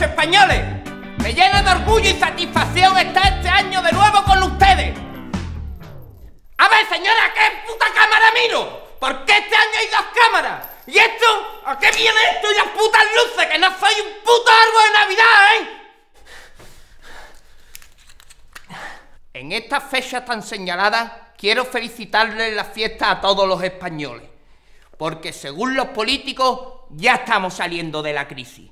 españoles. Me llena de orgullo y satisfacción estar este año de nuevo con ustedes. A ver, señora, ¿qué puta cámara miro? ¿Por qué este año hay dos cámaras? ¿Y esto? ¿A qué viene esto y las putas luces? Que no soy un puto árbol de Navidad, ¿eh? En esta fecha tan señaladas, quiero felicitarles la fiesta a todos los españoles, porque según los políticos, ya estamos saliendo de la crisis.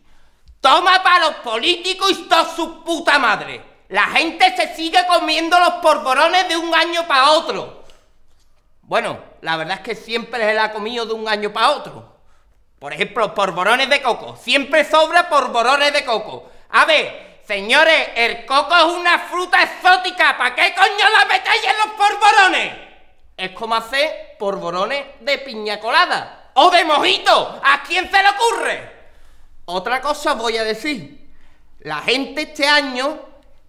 Toma para los políticos y toda su puta madre. La gente se sigue comiendo los porborones de un año para otro. Bueno, la verdad es que siempre se la ha comido de un año para otro. Por ejemplo, porborones de coco. Siempre sobra porborones de coco. A ver, señores, el coco es una fruta exótica. ¿Para qué coño la metéis en los porborones? Es como hacer porborones de piña colada o de mojito. ¿A quién se le ocurre? Otra cosa voy a decir. La gente este año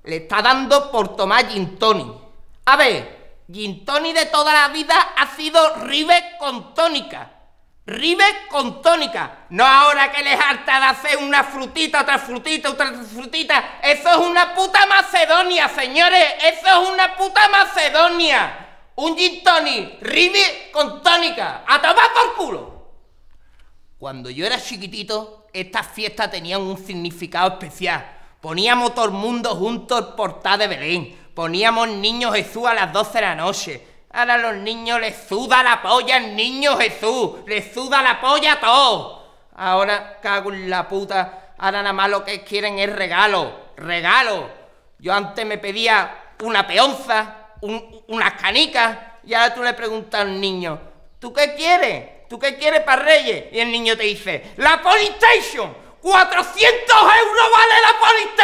le está dando por tomar gin A ver, gin de toda la vida ha sido Ribe con tónica. Ribe con tónica. No ahora que les harta de hacer una frutita, otra frutita, otra frutita. Eso es una puta Macedonia, señores. Eso es una puta Macedonia. Un gin tonic, Ribe con tónica. A tomar por culo. Cuando yo era chiquitito, estas fiestas tenían un significado especial. Poníamos todo el mundo junto al portal de Belén. Poníamos Niño Jesús a las 12 de la noche. Ahora a los niños les suda la polla al Niño Jesús. Les suda la polla a todos. Ahora cago en la puta. Ahora nada más lo que quieren es regalo. Regalo. Yo antes me pedía una peonza, unas canicas. Y ahora tú le preguntas al niño, ¿tú qué quieres? ¿tú qué quieres para Reyes? Y el niño te dice, la Polystation, 400 euros vale la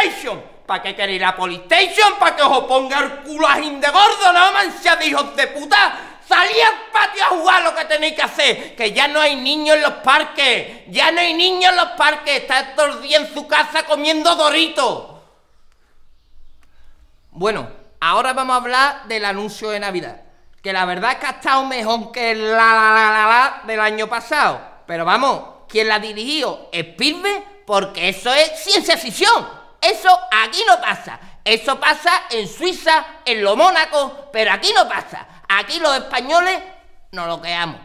Polystation. ¿Para qué queréis la Polystation? ¿Para que os ponga el culo a de gordo, no mancha de hijos de puta? Salí al patio a jugar lo que tenéis que hacer, que ya no hay niños en los parques, ya no hay niños en los parques, está todo el día en su casa comiendo doritos. Bueno, ahora vamos a hablar del anuncio de Navidad que la verdad es que ha estado mejor que la la la la, la del año pasado. Pero vamos, quien la dirigió es Pirbe porque eso es ciencia ficción. Eso aquí no pasa. Eso pasa en Suiza, en lo Mónaco, pero aquí no pasa. Aquí los españoles nos lo quedamos.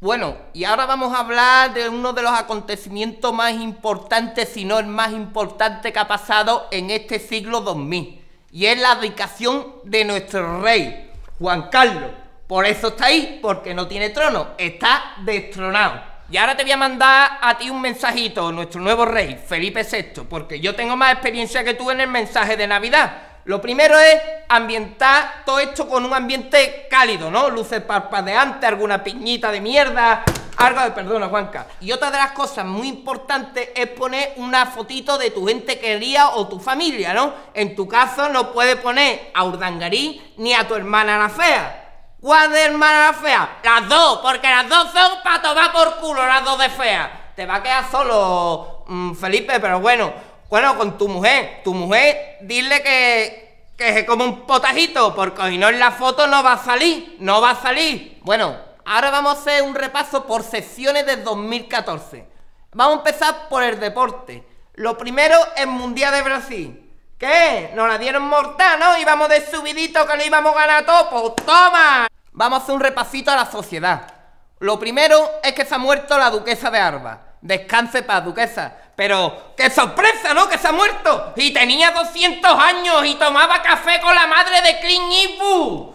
Bueno, y ahora vamos a hablar de uno de los acontecimientos más importantes, si no el más importante que ha pasado en este siglo 2000 y es la dedicación de nuestro rey, Juan Carlos. Por eso está ahí, porque no tiene trono, está destronado. Y ahora te voy a mandar a ti un mensajito, nuestro nuevo rey, Felipe VI, porque yo tengo más experiencia que tú en el mensaje de Navidad. Lo primero es ambientar todo esto con un ambiente cálido, ¿no? Luces parpadeantes, alguna piñita de mierda, algo de perdona, Juanca. Y otra de las cosas muy importantes es poner una fotito de tu gente querida o tu familia, ¿no? En tu caso no puedes poner a Urdangarín ni a tu hermana la fea. ¿Cuál de hermana la fea? Las dos, porque las dos son para tomar por culo las dos de fea. Te va a quedar solo, mm, Felipe, pero bueno. Bueno, con tu mujer. Tu mujer, dile que, que se come un potajito, porque si no en la foto no va a salir, no va a salir. Bueno, ahora vamos a hacer un repaso por sesiones de 2014. Vamos a empezar por el deporte. Lo primero es Mundial de Brasil. ¿Qué? Nos la dieron mortal, ¿no? Íbamos de subidito que no íbamos a ganar a Pues toma. Vamos a hacer un repasito a la sociedad. Lo primero es que se ha muerto la duquesa de Arba. Descanse para duquesa. Pero qué sorpresa, ¿no? Que se ha muerto. Y tenía 200 años y tomaba café con la madre de Clint Eastwood.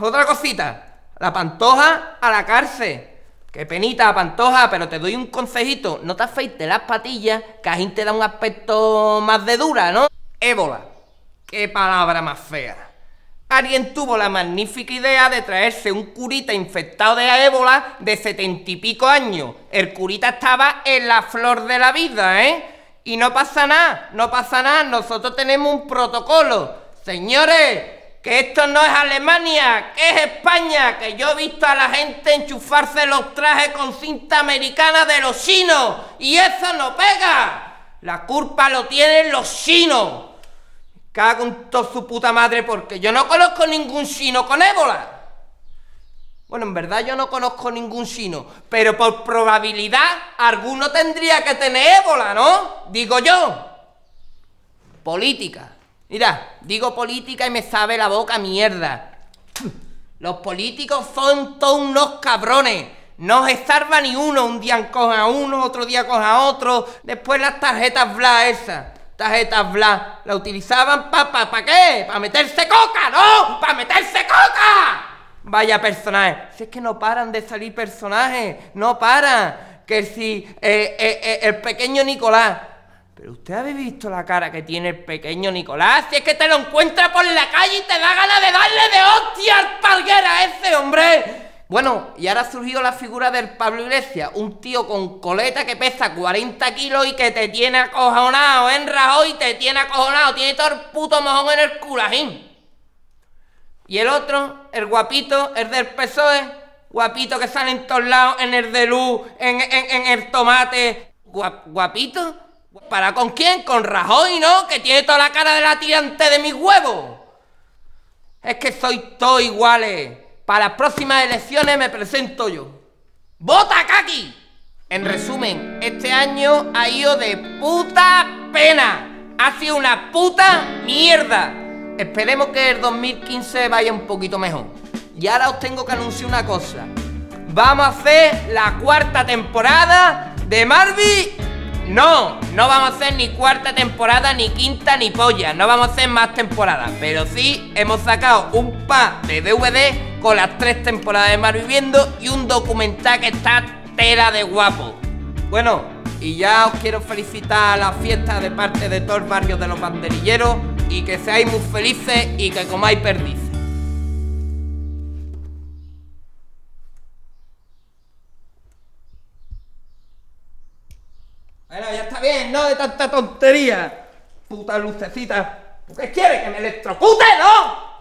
Otra cosita la pantoja a la cárcel. Qué penita, pantoja, pero te doy un consejito. No te afeites las patillas, que a gente da un aspecto más de dura, ¿no? Ébola. Qué palabra más fea. Alguien tuvo la magnífica idea de traerse un curita infectado de ébola de setenta y pico años. El curita estaba en la flor de la vida, ¿eh? Y no pasa nada, no pasa nada. Nosotros tenemos un protocolo. Señores, que esto no es Alemania, que es España, que yo he visto a la gente enchufarse los trajes con cinta americana de los chinos y eso no pega. La culpa lo tienen los chinos. cada con toda su puta madre porque yo no conozco ningún chino con ébola. Bueno, en verdad yo no conozco ningún chino, pero por probabilidad alguno tendría que tener ébola, ¿no? Digo yo. Política. Mira, digo política y me sabe la boca mierda. Los políticos son todos unos cabrones. No se salva ni uno. Un día coja a uno, otro día coja a otro. Después las tarjetas bla esas. Tarjetas bla. La utilizaban para... ¿Para pa qué? Para meterse coca, ¿no? Para meterse coca. Vaya personaje. Si es que no paran de salir personajes. No paran. Que si eh, eh, eh, el pequeño Nicolás pero usted ha visto la cara que tiene el pequeño Nicolás. Si es que te lo encuentra por la calle y te da ganas de darle de hostia al palguera a ese hombre. Bueno, y ahora ha surgido la figura del Pablo Iglesias, un tío con coleta que pesa 40 kilos y que te tiene acojonado, en y y te tiene acojonado, tiene todo el puto mojón en el culajín. Y el otro, el guapito, el del PSOE, guapito que sale en todos lados, en el de luz, en, el tomate. guapito, ¿Para con quién? Con Rajoy, ¿no? Que tiene toda la cara de la tirante de mis huevos. Es que soy todo iguales. Para las próximas elecciones me presento yo. ¡Vota, Kaki! En resumen, este año ha ido de puta pena. Ha sido una puta mierda. Esperemos que el 2015 vaya un poquito mejor. Y ahora os tengo que anunciar una cosa. Vamos a hacer la cuarta temporada de Marvin no, no vamos a hacer ni cuarta temporada, ni quinta, ni polla. No vamos a hacer más temporadas. Pero sí hemos sacado un pack de DVD con las tres temporadas de Mar Viviendo y un documental que está tela de guapo. Bueno, y ya os quiero felicitar a la fiesta de parte de todo el barrio de los banderilleros y que seáis muy felices y que comáis perdiz. no de tanta tontería! ¡Puta lucecita! ¿Tú qué quiere ¿Que me electrocute, no?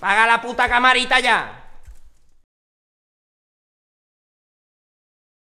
¡Paga la puta camarita ya!